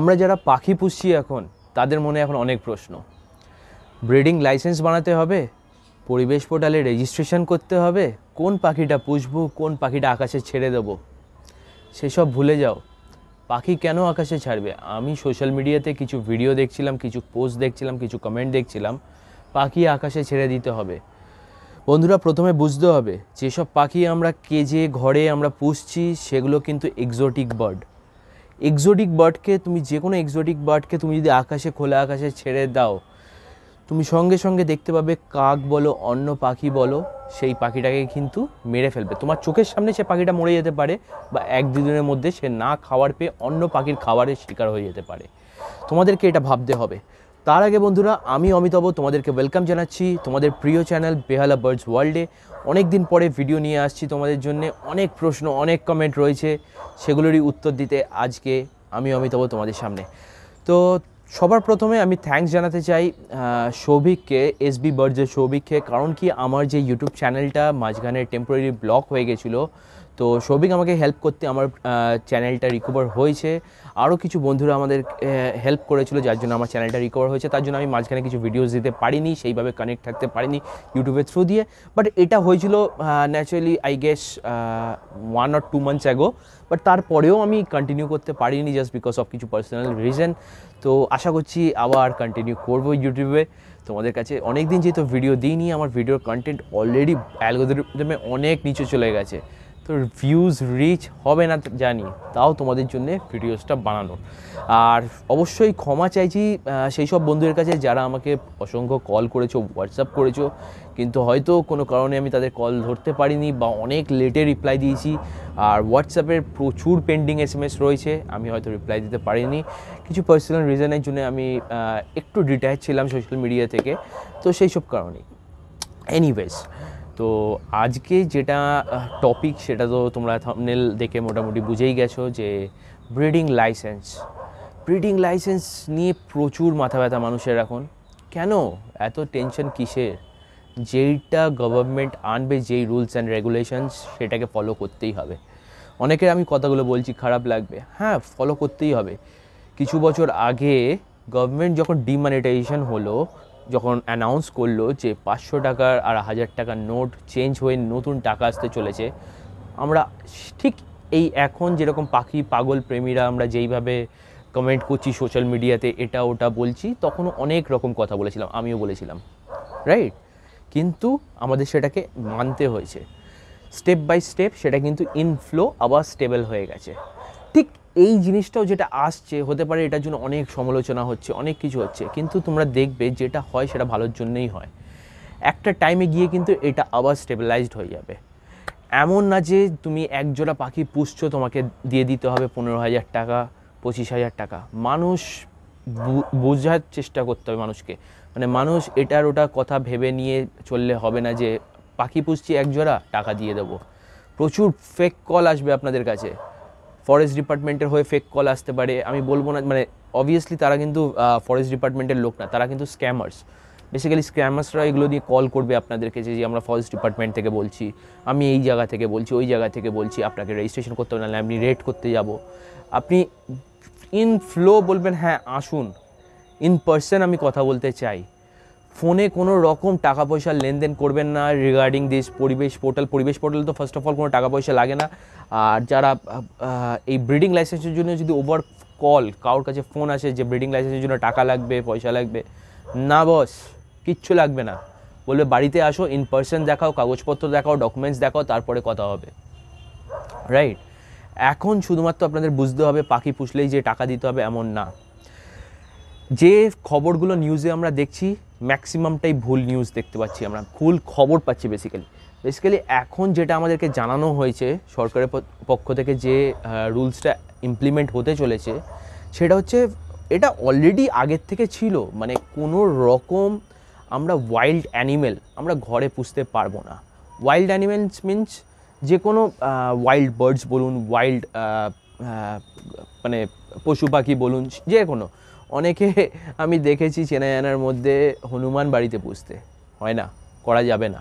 আমরা যারা পাখি পুষছি এখন তাদের মনে এখন অনেক প্রশ্ন ব্রিডিং লাইসেন্স বানাতে হবে পরিবেশ পোর্টালে রেজিস্ট্রেশন করতে হবে কোন পাখিটা পুষবো কোন পাখিটা আকাশে ছেড়ে দেবো সেসব ভুলে যাও পাখি কেন আকাশে ছাড়বে আমি সোশ্যাল মিডিয়াতে কিছু ভিডিও দেখছিলাম কিছু পোস্ট দেখছিলাম কিছু কমেন্ট দেখছিলাম পাখি আকাশে ছেড়ে দিতে হবে বন্ধুরা প্রথমে বুঝতে হবে যেসব পাখি আমরা কেজে ঘরে আমরা পুষছি সেগুলো কিন্তু এক্সোটিক বার্ড এক্সোটিক বার্ডকে তুমি যে কোনো এক্সোটিক বার্ডকে তুমি যদি আকাশে খোলা আকাশে ছেড়ে দাও তুমি সঙ্গে সঙ্গে দেখতে পাবে কাক বলো অন্য পাখি বলো সেই পাখিটাকে কিন্তু মেরে ফেলবে তোমার চোখের সামনে সে পাখিটা মরে যেতে পারে বা এক দুদিনের মধ্যে সে না খাওয়ার পেয়ে অন্য পাখির খাবারের শিকার হয়ে যেতে পারে তোমাদেরকে এটা ভাবতে হবে তার আগে বন্ধুরা আমি অমিতাভ তোমাদেরকে ওয়েলকাম জানাচ্ছি তোমাদের প্রিয় চ্যানেল বেহালা বার্ডস ওয়ার্ল্ডে অনেক দিন পরে ভিডিও নিয়ে আসছি তোমাদের জন্য অনেক প্রশ্ন অনেক কমেন্ট রয়েছে সেগুলোরই উত্তর দিতে আজকে আমি অমিতাভ তোমাদের সামনে তো সবার প্রথমে আমি থ্যাংকস জানাতে চাই সৌভিককে এসবি বার্ডসের সৌভিককে কারণ কি আমার যে ইউটিউব চ্যানেলটা মাঝখানে টেম্পোরারি ব্লক হয়ে গেছিলো তো সৌভিক আমাকে হেল্প করতে আমার চ্যানেলটা রিকভার হয়েছে আরও কিছু বন্ধুরা আমাদের হেল্প করেছিল যার জন্য আমার চ্যানেলটা রিকভার হয়েছে তার জন্য আমি মাঝখানে কিছু ভিডিওস দিতে পারিনি সেইভাবে কানেক্ট থাকতে পারিনি ইউটিউবের থ্রু দিয়ে বাট এটা হয়েছিল naturally I guess one or two months ago but তারপরেও আমি কন্টিনিউ করতে পারিনি জাস্ট বিকজ অফ কিছু পার্সোনাল রিজন তো আশা করছি আবার কন্টিনিউ করব ইউটিউবে তোমাদের কাছে অনেক দিন যেহেতু ভিডিও দিইনি আমার ভিডিওর কন্টেন্ট অলরেডি অ্যালগোদের অনেক নিচে চলে গেছে তো ভিউজ রিচ হবে না জানি তাও তোমাদের জন্য ভিডিওসটা বানানো আর অবশ্যই ক্ষমা চাইছি সেই সব বন্ধুদের কাছে যারা আমাকে অসংখ্য কল করেছো হোয়াটসঅ্যাপ করেছো কিন্তু হয়তো কোনো কারণে আমি তাদের কল ধরতে পারিনি বা অনেক লেটে রিপ্লাই দিয়েছি আর হোয়াটসঅ্যাপের প্রচুর পেন্ডিং এস এম এস রয়েছে আমি হয়তো রিপ্লাই দিতে পারিনি কিছু পার্সোনাল রিজনের জন্য আমি একটু ডিটাচ ছিলাম সোশ্যাল মিডিয়া থেকে তো সেই সব কারণেই এনিওয়েজ তো আজকে যেটা টপিক সেটা তো তোমরা থামনেল দেখে মোটামুটি বুঝেই গেছো যে ব্রিডিং লাইসেন্স ব্রিডিং লাইসেন্স নিয়ে প্রচুর মাথা ব্যথা মানুষের এখন কেন এত টেনশন কিসের যেইটা গভর্নমেন্ট আনবে যেই রুলস অ্যান্ড রেগুলেশনস সেটাকে ফলো করতেই হবে অনেকের আমি কথাগুলো বলছি খারাপ লাগবে হ্যাঁ ফলো করতেই হবে কিছু বছর আগে গভর্নমেন্ট যখন ডিমানিটাইজেশন হলো যখন অ্যানাউন্স করলো যে পাঁচশো টাকার আর হাজার টাকার নোট চেঞ্জ হয়ে নতুন টাকা আসতে চলেছে আমরা ঠিক এই এখন যেরকম পাখি পাগল প্রেমীরা আমরা যেইভাবে কমেন্ট করছি সোশ্যাল মিডিয়াতে এটা ওটা বলছি তখনও অনেক রকম কথা বলেছিলাম আমিও বলেছিলাম রাইট কিন্তু আমাদের সেটাকে মানতে হয়েছে স্টেপ বাই স্টেপ সেটা কিন্তু ইনফ্লো আবার স্টেবল হয়ে গেছে ঠিক এই জিনিসটাও যেটা আসছে হতে পারে এটার জন্য অনেক সমালোচনা হচ্ছে অনেক কিছু হচ্ছে কিন্তু তোমরা দেখবে যেটা হয় সেটা ভালোর জন্যই হয় একটা টাইমে গিয়ে কিন্তু এটা আবার স্টেবিলাইজড হয়ে যাবে এমন না যে তুমি একজোড়া পাখি পুষছো তোমাকে দিয়ে দিতে হবে পনেরো হাজার টাকা পঁচিশ হাজার টাকা মানুষ বোঝার চেষ্টা করতে হবে মানুষকে মানে মানুষ এটার ওটা কথা ভেবে নিয়ে চললে হবে না যে পাখি পুষছি একজোড়া টাকা দিয়ে দেবো প্রচুর ফেক কল আসবে আপনাদের কাছে ফরেস্ট ডিপার্টমেন্টের হয়ে ফেক কল আসতে পারে আমি বলবো না মানে অবভিয়াসলি তারা কিন্তু ফরেস্ট ডিপার্টমেন্টের লোক না তারা কিন্তু স্ক্যামার্স বেসিক্যালি স্ক্যামার্সরা এগুলো দিয়ে কল করবে আপনাদেরকে যে আমরা ফরেস্ট ডিপার্টমেন্ট থেকে বলছি আমি এই জায়গা থেকে বলছি ওই জায়গা থেকে বলছি আপনাকে রেজিস্ট্রেশন করতে হবে নাহলে আপনি রেড করতে যাব আপনি ইন ফ্লো বলবেন হ্যাঁ আসুন ইন পার্সন আমি কথা বলতে চাই ফোনে কোনো রকম টাকা পয়সার লেনদেন করবেন না regarding this Parivesh portal Parivesh portal তো ফার্স্ট অফ অল কোনো টাকা পয়সা লাগে না আর যারা এই ব্রিডিং লাইসেন্সের জন্য যদি ওভার কল কারোর কাছে ফোন আসে যে ব্রিডিং লাইসেন্সের জন্য টাকা লাগবে পয়সা লাগবে না বস কিচ্ছু লাগবে না বলবে বাড়িতে আসো ইন পার্সন দেখাও কাগজপত্র দেখাও ডকুমেন্টস দেখাও তারপরে কথা হবে রাইট এখন শুধুমাত্র আপনাদের বুঝতে হবে পাখি পুষলেই যে টাকা দিতে হবে এমন না যে খবরগুলো নিউজে আমরা দেখছি ম্যাক্সিমামটাই ভুল নিউজ দেখতে পাচ্ছি আমরা ভুল খবর পাচ্ছি বেসিক্যালি বেসিক্যালি এখন যেটা আমাদেরকে জানানো হয়েছে সরকারের পক্ষ থেকে যে রুলসটা ইমপ্লিমেন্ট হতে চলেছে সেটা হচ্ছে এটা অলরেডি আগের থেকে ছিল মানে কোনো রকম আমরা ওয়াইল্ড অ্যানিমেল আমরা ঘরে পুষতে পারবো না ওয়াইল্ড অ্যানিমেলস মিনস যে কোনো ওয়াইল্ড বার্ডস বলুন ওয়াইল্ড মানে পশু পাখি বলুন যে কোনো অনেকে আমি দেখেছি চেনা জানার মধ্যে হনুমান বাড়িতে পুষতে হয় না করা যাবে না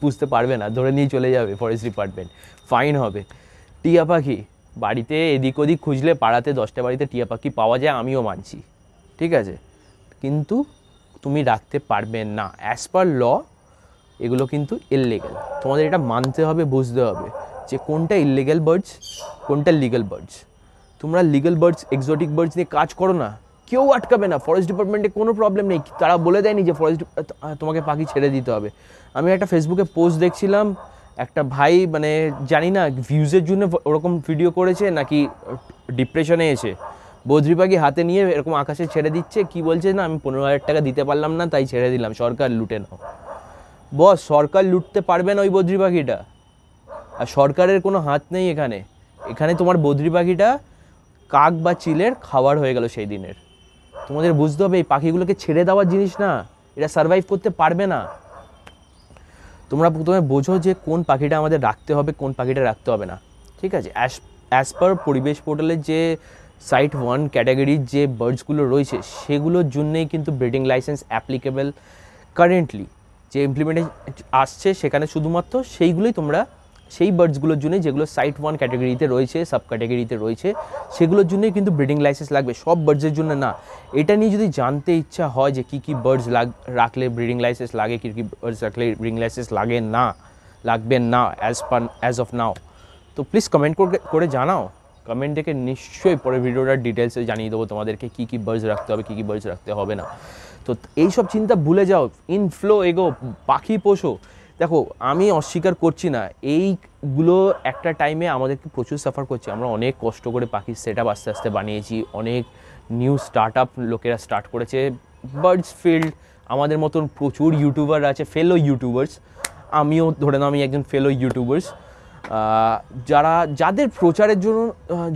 পুষতে পারবে না ধরে নিয়ে চলে যাবে ফরেস্ট ডিপার্টমেন্ট ফাইন হবে টিয়া পাখি বাড়িতে এদিক ওদিক খুঁজলে পাড়াতে দশটা বাড়িতে টিয়া পাখি পাওয়া যায় আমিও মানছি ঠিক আছে কিন্তু তুমি রাখতে পারবে না অ্যাজ পার ল এগুলো কিন্তু ইললিগাল তোমাদের এটা মানতে হবে বুঝতে হবে যে কোনটা ইললিগাল বার্ডস কোনটা লিগাল বার্ডস তোমরা লিগাল বার্ডস এক্সোটিক বার্ডস নিয়ে কাজ করো না কেউ আটকাবে না ফরেস্ট ডিপার্টমেন্টে কোনো প্রবলেম নেই তারা বলে দেয়নি যে ফরেস্ট তোমাকে পাখি ছেড়ে দিতে হবে আমি একটা ফেসবুকে পোস্ট দেখছিলাম একটা ভাই মানে জানি না ভিউজের জন্য ওরকম ভিডিও করেছে নাকি ডিপ্রেশনে এসে বদ্রি পাখি হাতে নিয়ে এরকম আকাশে ছেড়ে দিচ্ছে কি বলছে না আমি পনেরো হাজার টাকা দিতে পারলাম না তাই ছেড়ে দিলাম সরকার লুটে নাও বস সরকার লুটতে পারবে না ওই বদ্রি পাখিটা আর সরকারের কোনো হাত নেই এখানে এখানে তোমার বদ্রি পাখিটা কাক বা চিলের খাবার হয়ে গেল সেই দিনের তোমাদের বুঝতে হবে এই পাখিগুলোকে ছেড়ে দেওয়ার জিনিস না এটা সারভাইভ করতে পারবে না তোমরা প্রথমে বোঝো যে কোন পাখিটা আমাদের রাখতে হবে কোন পাখিটা রাখতে হবে না ঠিক আছে অ্যাস অ্যাজ পার পরিবেশ পোর্টালের যে সাইট ওয়ান ক্যাটাগরির যে বার্ডসগুলো রয়েছে সেগুলোর জন্যেই কিন্তু ব্রিডিং লাইসেন্স অ্যাপ্লিকেবল কারেন্টলি যে ইমপ্লিমেন্টেশন আসছে সেখানে শুধুমাত্র সেইগুলোই তোমরা সেই বার্ডসগুলোর জন্য যেগুলো সাইট ওয়ান ক্যাটাগরিতে রয়েছে সাব ক্যাটাগরিতে রয়েছে সেগুলোর জন্যই কিন্তু ব্রিডিং লাইসেন্স লাগবে সব বার্ডসের জন্য না এটা নিয়ে যদি জানতে ইচ্ছা হয় যে কী কী বার্ডস লাগ রাখলে ব্রিডিং লাইসেন্স লাগে কী কী বার্ডস রাখলে ব্রিডিং লাইসেন্স লাগে না লাগবে না অ্যাজ পান অ্যাজ অফ নাও তো প্লিজ কমেন্ট করে জানাও কমেন্ট দেখে নিশ্চয়ই পরে ভিডিওটার ডিটেলসে জানিয়ে দেবো তোমাদেরকে কী কী বার্ডস রাখতে হবে কী কী বার্ডস রাখতে হবে না তো এইসব চিন্তা ভুলে যাও ইনফ্লো এগো পাখি পোষো দেখো আমি অস্বীকার করছি না এইগুলো একটা টাইমে আমাদেরকে প্রচুর সাফার করছে আমরা অনেক কষ্ট করে পাখির সেট আপ আস্তে আস্তে বানিয়েছি অনেক নিউ স্টার্ট আপ লোকেরা স্টার্ট করেছে বার্ডস ফিল্ড আমাদের মতন প্রচুর ইউটিউবার আছে ফেলো ইউটিউবার্স আমিও ধরে নাও আমি একজন ফেলো ইউটিউবার্স যারা যাদের প্রচারের জন্য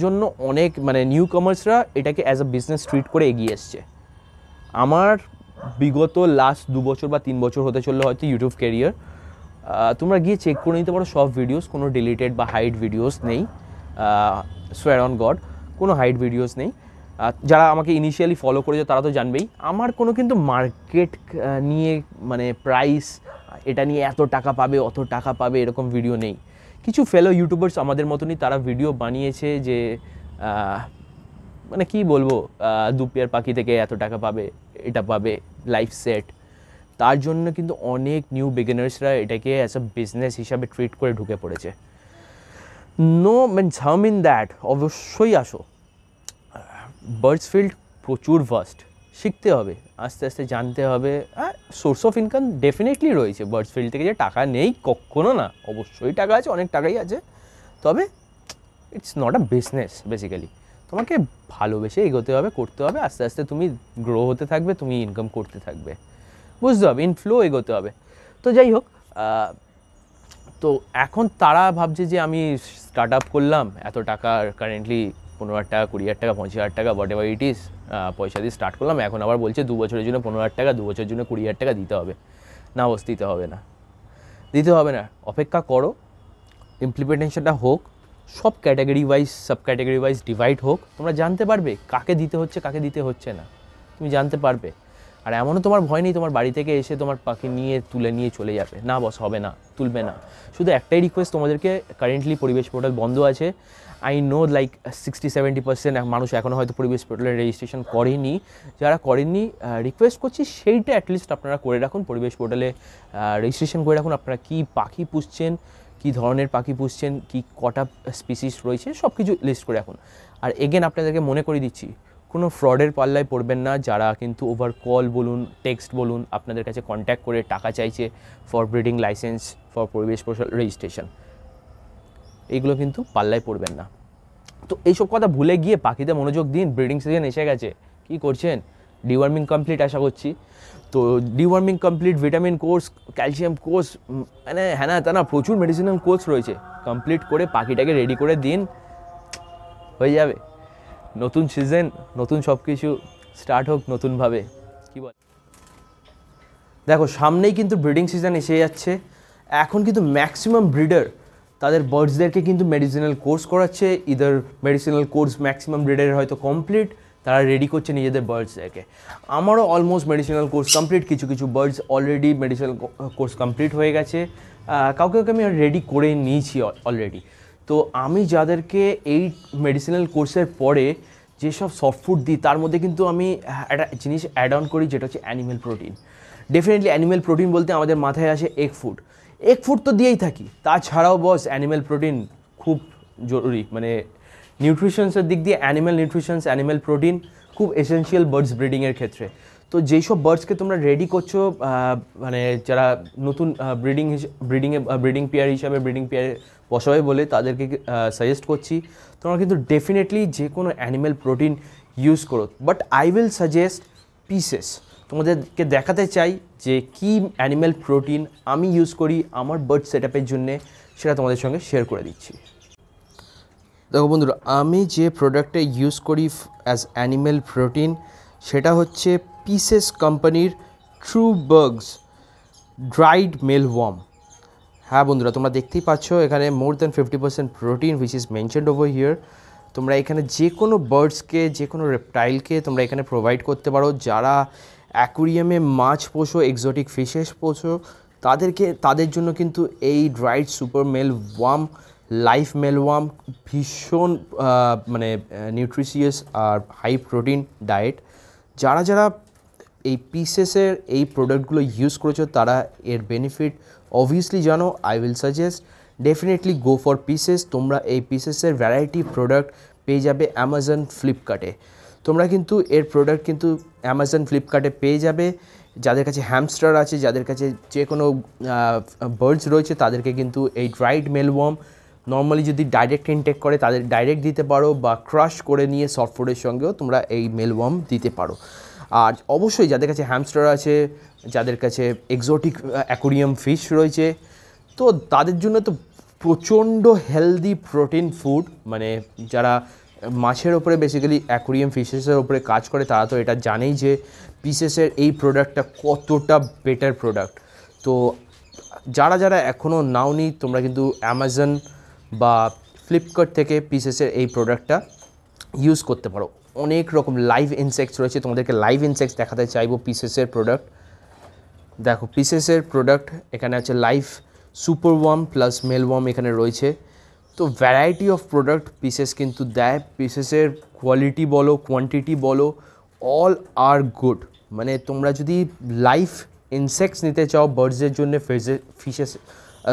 জন্য অনেক মানে নিউ কমার্সরা এটাকে অ্যাজ আ বিজনেস ট্রিট করে এগিয়ে এসছে আমার বিগত লাস্ট দু বছর বা তিন বছর হতে চললো হয়তো ইউটিউব কেরিয়ার তোমরা গিয়ে চেক করে নিতে পারো সব ভিডিওস কোনো ডিলিটেড বা হাইড ভিডিওস নেই সোয়ার অন গড কোনো হাইড ভিডিওস নেই যারা আমাকে ইনিশিয়ালি ফলো করেছে তারা তো জানবেই আমার কোনো কিন্তু মার্কেট নিয়ে মানে প্রাইস এটা নিয়ে এত টাকা পাবে অত টাকা পাবে এরকম ভিডিও নেই কিছু ফেলো ইউটিউবার্স আমাদের মতনই তারা ভিডিও বানিয়েছে যে মানে কি বলবো দুপিয়ার পাখি থেকে এত টাকা পাবে এটা পাবে লাইফ সেট তার জন্য কিন্তু অনেক নিউ বিগিনার্সরা এটাকে অ্যাজ আ বিজনেস হিসাবে ট্রিট করে ঢুকে পড়েছে নো মানে ঝাম ইন দ্যাট অবশ্যই আসো বার্ডস ফিল্ড প্রচুর ফার্স্ট শিখতে হবে আস্তে আস্তে জানতে হবে আর সোর্স অফ ইনকাম ডেফিনেটলি রয়েছে বার্ডস ফিল্ড থেকে যে টাকা নেই কখনো না অবশ্যই টাকা আছে অনেক টাকাই আছে তবে it's not a business basically তোমাকে ভালোবেসে এগোতে হবে করতে হবে আস্তে আস্তে তুমি গ্রো হতে থাকবে তুমি ইনকাম করতে থাকবে বুঝতে হবে ইনফ্লো এগোতে হবে তো যাই হোক তো এখন তারা ভাবছে যে আমি স্টার্ট আপ করলাম এত টাকা কারেন্টলি পনেরো হাজার টাকা কুড়ি হাজার টাকা পঁচিশ হাজার টাকা হোয়াট এভার ইট ইস পয়সা দিয়ে স্টার্ট করলাম এখন আবার বলছে দু বছরের জন্য পনেরো হাজার টাকা দু বছরের জন্য কুড়ি হাজার টাকা দিতে হবে না অবস্থা দিতে হবে না দিতে হবে না অপেক্ষা করো ইমপ্লিমেন্টেশনটা হোক সব category wise sub category wise divide হোক তোমরা জানতে পারবে কাকে দিতে হচ্ছে কাকে দিতে হচ্ছে না তুমি জানতে পারবে আর এমনও তোমার ভয় নেই তোমার বাড়ি থেকে এসে তোমার পাখি নিয়ে তুলে নিয়ে চলে যাবে না বস হবে না তুলবে না শুধু একটাই রিকোয়েস্ট তোমাদেরকে কারেন্টলি পরিবেশ পোর্টাল বন্ধ আছে I know like sixty seventy percent মানুষ এখনও হয়তো পরিবেশ পোর্টালে রেজিস্ট্রেশন করেনি যারা করেননি রিকোয়েস্ট করছি সেইটা অ্যাটলিস্ট আপনারা করে রাখুন পরিবেশ পোর্টালে রেজিস্ট্রেশন করে রাখুন আপনারা কী পাখি পুষছেন কী ধরনের পাখি পুষছেন কী কটা স্পিসিস রয়েছে সব কিছু লিস্ট করে রাখুন আর এগেন আপনাদেরকে মনে করে দিচ্ছি কোনো ফ্রডের পাল্লায় পড়বেন না যারা কিন্তু ওভার কল বলুন টেক্সট বলুন আপনাদের কাছে কন্ট্যাক্ট করে টাকা চাইছে for breeding license for Parivesh registration এইগুলো কিন্তু পাল্লায় পড়বেন না তো এইসব কথা ভুলে গিয়ে পাখিতে মনোযোগ দিন ব্রিডিং সিজন এসে গেছে কি করছেন ডিওয়ার্মিং কমপ্লিট আশা করছি তো deworming complete vitamin course calcium course মানে হ্যাঁ তেনা প্রচুর মেডিসিনাল কোর্স রয়েছে কমপ্লিট করে পাখিটাকে রেডি করে দিন হয়ে যাবে নতুন সিজন নতুন সব কিছু স্টার্ট হোক নতুনভাবে কি বল দেখো সামনেই কিন্তু ব্রিডিং সিজন এসে যাচ্ছে এখন কিন্তু ম্যাক্সিমাম ব্রিডার তাদের বার্ডসদেরকে কিন্তু মেডিসিনাল কোর্স করাচ্ছে ইদার মেডিসিনাল কোর্স ম্যাক্সিমাম ব্রিডারের হয়তো কমপ্লিট তারা রেডি করছে নিজেদের বার্ডসদেরকে আমারও অলমোস্ট মেডিসিনাল কোর্স কমপ্লিট কিছু কিছু birds already medicinal course complete হয়ে গেছে কাউকে কাউকে আমি রেডি করে নিয়েছি অলরেডি তো আমি যাদেরকে এই মেডিসিনাল কোর্সের পরে যেসব সফট ফুড দিই তার মধ্যে কিন্তু আমি একটা জিনিস অ্যাড অন করি যেটা হচ্ছে animal protein definitely animal protein বলতে আমাদের মাথায় আসে এগ ফুড এগ ফুড তো দিয়েই থাকি তাছাড়াও বস অ্যানিমেল প্রোটিন খুব জরুরি মানে নিউট্রিশনসের দিক দিয়ে অ্যানিমেল নিউট্রিশনস অ্যানিমেল প্রোটিন খুব এসেন্সিয়াল বার্ডস ব্রিডিংয়ের ক্ষেত্রে তো যেই সব বার্ডসকে তোমরা রেডি করছো মানে যারা নতুন ব্রিডিং ব্রিডিংয়ে ব্রিডিং পেয়ার হিসাবে ব্রিডিং পেয়ার বসাবে বলে তাদেরকে সাজেস্ট করছি তোমরা কিন্তু ডেফিনেটলি যে কোনো অ্যানিম্যাল প্রোটিন ইউজ করো but I will suggest Pisces তোমাদেরকে দেখাতে চাই যে কি অ্যানিম্যাল প্রোটিন আমি ইউজ করি আমার বার্ড সেট আপের জন্যে সেটা তোমাদের সঙ্গে শেয়ার করে দিচ্ছি দেখো বন্ধুরা আমি যে প্রোডাক্টটা ইউজ করি অ্যাজ অ্যানিম্যাল প্রোটিন সেটা হচ্ছে পিসেস কোম্পানির ট্রু বার্গস ড্রাইড মেলওয়ার্ম হ্যাঁ বন্ধুরা তোমরা দেখতেই পাচ্ছ এখানে more than fifty percent protein which is mentioned over here তোমরা এখানে যে কোনো বার্ডসকে যে কোনো রেপটাইলকে তোমরা এখানে প্রোভাইড করতে পারো যারা অ্যাকুরিয়ামে মাছ পোষো এক্সোটিক ফিশেস পোষো তাদেরকে তাদের জন্য কিন্তু এই dried super mealworm live mealworm ভীষণ মানে নিউট্রিশিয়াস আর হাই প্রোটিন ডায়েট যারা যারা এই পিসেসের এই প্রোডাক্টগুলো ইউজ করেছো তারা এর বেনিফিট অবভিয়াসলি জানো I will suggest definitely go for Pisces তোমরা এই পিসেসের ভ্যারাইটি প্রোডাক্ট পেয়ে যাবে অ্যামাজন ফ্লিপকার্টে তোমরা কিন্তু এর প্রোডাক্ট কিন্তু অ্যামাজন ফ্লিপকার্টে পেয়ে যাবে যাদের কাছে হ্যামস্টার আছে যাদের কাছে যে কোনো বার্ডস রয়েছে তাদেরকে কিন্তু এই ড্রাইড মেলওয়ার্ম নর্মালি যদি ডাইরেক্ট ইনটেক করে তাদের ডাইরেক্ট দিতে পারো বা ক্রাশ করে নিয়ে সফটওয়্যারের সঙ্গেও তোমরা এই মেলওয়ার্ম দিতে পারো আর অবশ্যই যাদের কাছে হ্যামস্টার আছে যাদের কাছে এক্সোটিক অ্যাকোরিয়াম ফিশ রয়েছে তো তাদের জন্য তো প্রচণ্ড হেলদি প্রোটিন ফুড মানে যারা মাছের ওপরে বেসিক্যালি অ্যাকোরিয়াম ফিশেসের ওপরে কাজ করে তারা তো এটা জানেই যে পিসেসের এই প্রোডাক্টটা কতটা বেটার প্রোডাক্ট তো যারা যারা এখনও নাওনি তোমরা কিন্তু অ্যামাজন বা ফ্লিপকার্ট থেকে পিসেসের এই প্রোডাক্টটা ইউজ করতে পারো অনেক রকম লাইভ ইনসেক্টস রয়েছে তোমাদেরকে লাইভ ইনসেক্টস দেখাতে চাইবো পিসেসের প্রোডাক্ট দেখো পিসেসের প্রোডাক্ট এখানে আছে live super worm plus mealworm এখানে রয়েছে তো ভ্যারাইটি অফ প্রোডাক্ট পিসেস কিন্তু দেয় পিসেসের কোয়ালিটি বলো কোয়ান্টিটি বলো অল আর গুড মানে তোমরা যদি লাইফ ইনসেক্টস নিতে চাও বার্ডসের জন্য ফিসে ফিশেস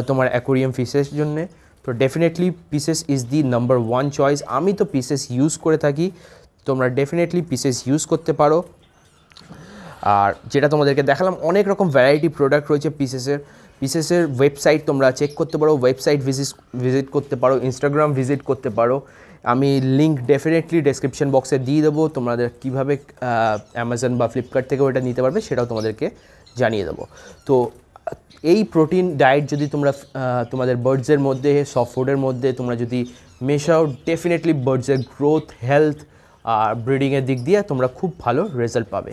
তোমার অ্যাকোরিয়াম ফিশের জন্যে তো definitely Pisces is the number one choice আমি তো পিসেস ইউজ করে থাকি তোমরা ডেফিনেটলি পিসেস ইউজ করতে পারো আর যেটা তোমাদেরকে দেখালাম অনেক রকম ভ্যারাইটি প্রোডাক্ট রয়েছে পিসেসের পিসেসের ওয়েবসাইট তোমরা চেক করতে পারো ওয়েবসাইট ভিজিট ভিজিট করতে পারো ইনস্টাগ্রাম ভিজিট করতে পারো আমি লিঙ্ক ডেফিনেটলি ডেসক্রিপশন বক্সে দিয়ে দেবো তোমাদের কীভাবে অ্যামাজন বা ফ্লিপকার্ট থেকেও এটা নিতে পারবে সেটাও তোমাদেরকে জানিয়ে দেবো তো এই প্রোটিন ডায়েট যদি তোমরা তোমাদের বার্ডসের মধ্যে সফট ফুডের মধ্যে তোমরা যদি মেশাও ডেফিনেটলি বার্ডসের গ্রোথ হেলথ আর ব্রিডিংয়ের দিক দিয়ে তোমরা খুব ভালো রেজাল্ট পাবে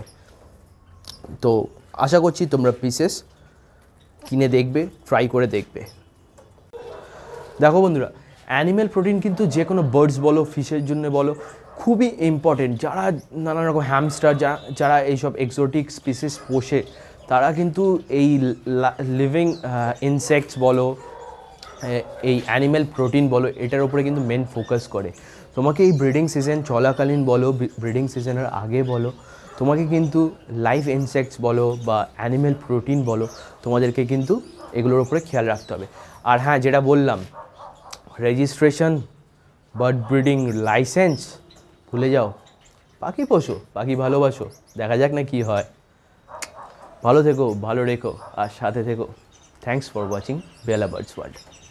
তো আশা করছি তোমরা পিসেস কিনে দেখবে ট্রাই করে দেখবে দেখো বন্ধুরা অ্যানিম্যাল প্রোটিন কিন্তু যে কোনো বার্ডস বলো ফিশের জন্য বলো খুবই ইম্পর্টেন্ট যারা নানা রকম হ্যামস্টার যারা এইসব এক্সোটিক স্পিসিস পোষে তারা কিন্তু এই লিভিং ইনসেক্টস বলো এই অ্যানিম্যাল প্রোটিন বলো এটার উপরে কিন্তু মেন ফোকাস করে তোমাকে এই ব্রিডিং সিজন চলাকালীন বলো ব্রিডিং সিজনের আগে বলো তোমাকে কিন্তু লাইফ ইনসেক্টস বলো বা অ্যানিমেল প্রোটিন বলো তোমাদেরকে কিন্তু এগুলোর উপরে খেয়াল রাখতে হবে আর হ্যাঁ যেটা বললাম রেজিস্ট্রেশন বার্ড ব্রিডিং লাইসেন্স ভুলে যাও পাখি পশু পাখি ভালোবাসো দেখা যাক না কি হয় ভালো থেকো ভালো রেখো আর সাথে থেকো thanks for watching Bela birds world